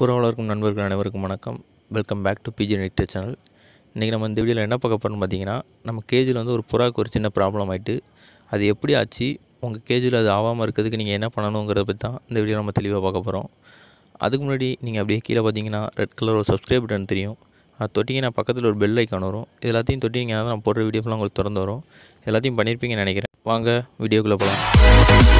புற வளர்க்கும் நண்பர்கள் அனைவருக்கும் வணக்கம் welcome back to PG nectar channel இன்றைக்கி நம்ம இந்த வீடியோவில் என்ன பார்க்க போகிறோம்னு பார்த்தீங்கன்னா நம்ம கேஜில் வந்து ஒரு புறாவுக்கு ஒரு சின்ன ப்ராப்ளம் ஆகிட்டு அது எப்படி ஆச்சு உங்கள் கேஜில் அது ஆகாமல் இருக்கிறதுக்கு நீங்கள் என்ன பண்ணணுங்கிறத பற்றி தான் இந்த வீடியோ நம்ம தெளிவாக பார்க்க போகிறோம் அதுக்கு முன்னாடி நீங்கள் அப்படியே கீழே பார்த்தீங்கன்னா ரெட் கலர் ஒரு சப்ஸ்கிரைப் பட்டன் தெரியும் அதை தொட்டிங்கன்னா பக்கத்தில் ஒரு பெல் ஐக்கான் வரும் எல்லாத்தையும் தொட்டிங்கன்னா நான் போடுற வீடியோஸ்லாம் உங்களுக்கு திறந்து வரும் எல்லாத்தையும் பண்ணியிருப்பீங்கன்னு நினைக்கிறேன் வாங்க வீடியோக்குள்ளே போகலாம்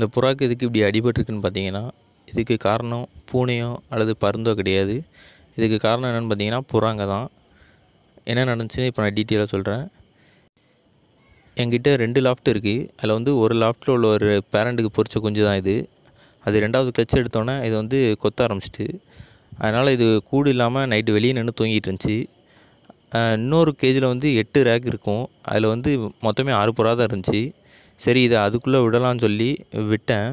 இந்த புறாக்கு இதுக்கு இப்படி அடிபட்டிருக்குன்னு பார்த்தீங்கன்னா இதுக்கு காரணம் பூனையோ அல்லது பருந்தோ கிடையாது இதுக்கு காரணம் என்னென்னு பார்த்தீங்கன்னா புறாங்க தான் என்ன நடந்துச்சுன்னு இப்போ நான் டீட்டெயிலாக சொல்கிறேன் என்கிட்ட ரெண்டு லாஃப்ட் இருக்குது அதில் வந்து ஒரு லாஃப்ட்டில் உள்ள ஒரு பேரண்ட்டுக்கு பொறிச்ச குஞ்சு தான் இது அது ரெண்டாவது கிளச் எடுத்தோன்னே இது வந்து கொத்த ஆரம்பிச்சிட்டு அதனால் இது கூடு இல்லாமல் நைட்டு வெளியே நின்று தூங்கிட்டு இருந்துச்சு இன்னொரு கேஜியில் வந்து எட்டு ரேக் இருக்கும் அதில் வந்து மொத்தமே ஆறு புறா தான் இருந்துச்சு சரி இதை அதுக்குள்ளே விடலான்னு சொல்லி விட்டேன்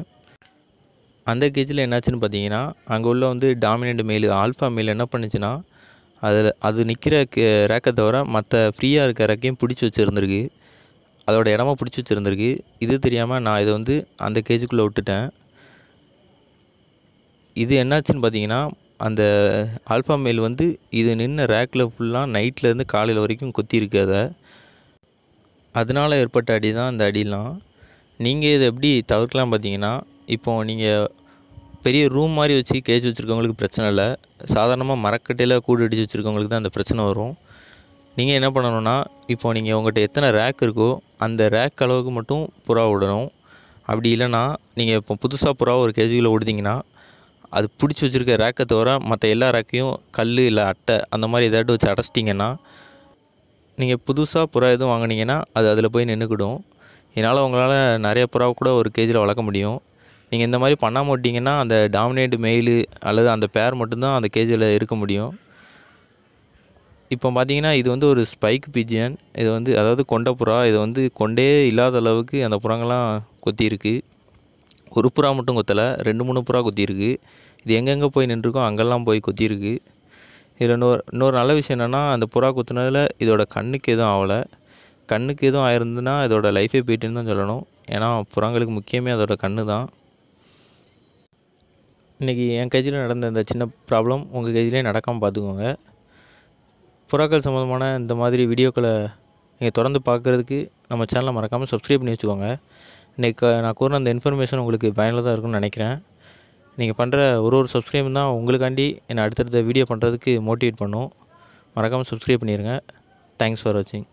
அந்த கேஜில் என்னாச்சுன்னு பார்த்தீங்கன்னா அங்கே உள்ள வந்து டாமினண்ட் மெயில் ஆல்ஃபா மெயில் என்ன பண்ணுச்சுன்னா அதில் அது நிற்கிற ரேக்கை தவிர மற்ற ஃப்ரீயாக இருக்க ரேக்கையும் பிடிச்சி வச்சுருந்துருக்கு அதோடய இடமா பிடிச்சி வச்சுருந்துருக்கு இது தெரியாமல் நான் இதை வந்து அந்த கேஜுக்குள்ளே விட்டுட்டேன் இது என்னாச்சுன்னு பார்த்தீங்கன்னா அந்த ஆல்ஃபா மெயில் வந்து இது நின்று ரேக்கில் ஃபுல்லாக நைட்லேருந்து காலையில் வரைக்கும் கொத்தி இருக்கு அதை அதனால் ஏற்பட்ட அடி தான் இந்த அடிலாம் நீங்கள் இதை எப்படி தவிர்க்கலாம் பார்த்தீங்கன்னா இப்போது நீங்கள் பெரிய ரூம் மாதிரி வச்சு கேஜ் வச்சுருக்கவங்களுக்கு பிரச்சனை இல்லை சாதாரணமாக மரக்கட்டையில் கூடு அடித்து வச்சுருக்கவங்களுக்கு தான் அந்த பிரச்சனை வரும் நீங்கள் என்ன பண்ணணும்னா இப்போ நீங்கள் உங்கள்கிட்ட எத்தனை ரேக் இருக்கோ அந்த ரேக் அளவுக்கு மட்டும் புறா விடணும் அப்படி இல்லைனா நீங்கள் இப்போ புதுசாக புறா ஒரு கேஜியில் விடுதிங்கன்னா அது பிடிச்சி வச்சுருக்க ரேக்கை தவிர மற்ற எல்லா ரேக்கையும் கல் இல்லை அட்டை அந்த மாதிரி ஏதாட்டும் வச்சு அடைச்சிட்டிங்கன்னா நீங்கள் புதுசாக புறா எதுவும் வாங்கினீங்கன்னா அது அதில் போய் நின்றுக்கிடும் இதனால் உங்களால் நிறைய புறா கூட ஒரு கேஜியில் வளர்க்க முடியும் நீங்கள் இந்த மாதிரி பண்ண மாட்டிங்கன்னா அந்த டாமினேட் மெயிலு அல்லது அந்த பேர் மட்டும்தான் அந்த கேஜியில் இருக்க முடியும் இப்போ பார்த்தீங்கன்னா இது வந்து ஒரு ஸ்பைக் பிஜியன் இது வந்து அதாவது கொண்ட புறா இது வந்து கொண்டே இல்லாத அளவுக்கு அந்த புறங்கள்லாம் கொத்தியிருக்கு ஒரு புறா மட்டும் கொத்தலை ரெண்டு மூணு புறா கொத்தியிருக்கு இது எங்கெங்கே போய் நின்றுருக்கோ அங்கெல்லாம் போய் கொத்தியிருக்கு இதில் இன்னொரு இன்னொரு நல்ல விஷயம் என்னென்னா அந்த புறா குத்துனதில் இதோட கண்ணுக்கு எதுவும் ஆகலை கண்ணுக்கு எதுவும் ஆயிருந்துன்னா இதோட லைஃபே போயிட்டுன்னு தான் சொல்லணும் ஏன்னா புறாங்களுக்கு முக்கியமே அதோட கண்ணு தான் இன்றைக்கி என் கேஜியில் நடந்த இந்த சின்ன ப்ராப்ளம் உங்கள் கேஜிலே நடக்காமல் பார்த்துக்கோங்க புறாக்கள் சம்மந்தமான இந்த மாதிரி வீடியோக்களை நீங்கள் தொடர்ந்து பார்க்குறதுக்கு நம்ம சேனலை மறக்காமல் சப்ஸ்கிரைப் பண்ணி வச்சுக்கோங்க இன்றைக்கி நான் கூறின அந்த இன்ஃபர்மேஷன் உங்களுக்கு பயனுள்ளதாக இருக்கும்னு நினைக்கிறேன் நீங்கள் பண்ணுற ஒரு ஒரு சப்ஸ்கிரைப் தான் உங்களுக்காண்டி என்னை அடுத்தடுத்த வீடியோ பண்ணுறதுக்கு மோட்டிவேட் பண்ணும் மறக்காமல் சப்ஸ்கிரைப் பண்ணிடுங்க தேங்க்ஸ் ஃபார் வாட்சிங்